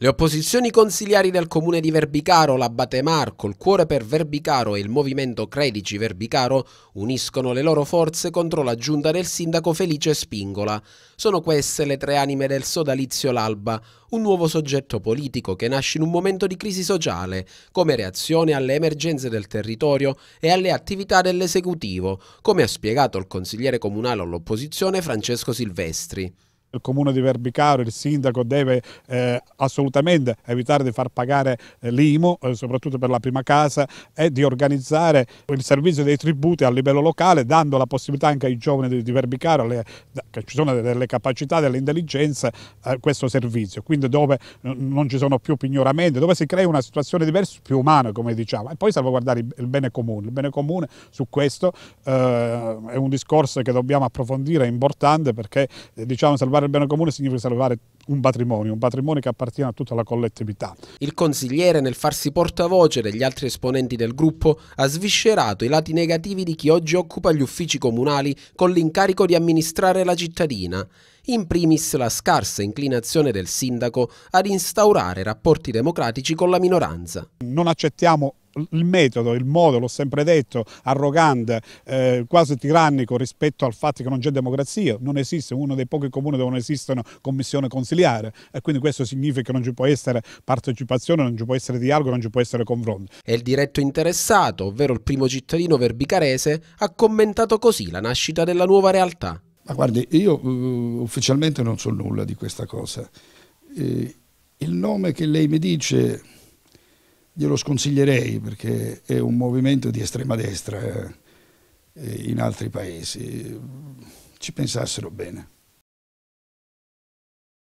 Le opposizioni consigliari del comune di Verbicaro, l'Abate Marco, il Cuore per Verbicaro e il Movimento Credici Verbicaro uniscono le loro forze contro la giunta del sindaco Felice Spingola. Sono queste le tre anime del sodalizio L'Alba, un nuovo soggetto politico che nasce in un momento di crisi sociale, come reazione alle emergenze del territorio e alle attività dell'esecutivo, come ha spiegato il consigliere comunale all'opposizione Francesco Silvestri il comune di Verbicaro, il sindaco deve eh, assolutamente evitare di far pagare eh, l'IMU, eh, soprattutto per la prima casa, e di organizzare il servizio dei tributi a livello locale, dando la possibilità anche ai giovani di, di Verbicaro, alle, che ci sono delle capacità, delle intelligenze, eh, questo servizio. Quindi dove non ci sono più pignoramenti, dove si crea una situazione diversa, più umana, come diciamo, e poi salvaguardare il, bene comune. Il bene comune su questo eh, è un discorso che dobbiamo approfondire, è importante perché eh, diciamo salvaguardare Salvare il bene comune significa salvare un patrimonio, un patrimonio che appartiene a tutta la collettività. Il consigliere nel farsi portavoce degli altri esponenti del gruppo ha sviscerato i lati negativi di chi oggi occupa gli uffici comunali con l'incarico di amministrare la cittadina in primis la scarsa inclinazione del sindaco ad instaurare rapporti democratici con la minoranza. Non accettiamo il metodo, il modo, l'ho sempre detto, arrogante, eh, quasi tirannico rispetto al fatto che non c'è democrazia, non esiste uno dei pochi comuni dove non esistono commissione consiliare e quindi questo significa che non ci può essere partecipazione, non ci può essere dialogo, non ci può essere confronto. E il diretto interessato, ovvero il primo cittadino verbicarese, ha commentato così la nascita della nuova realtà. Ma guardi, io uh, ufficialmente non so nulla di questa cosa. Eh, il nome che lei mi dice glielo sconsiglierei perché è un movimento di estrema destra eh, in altri paesi. Ci pensassero bene.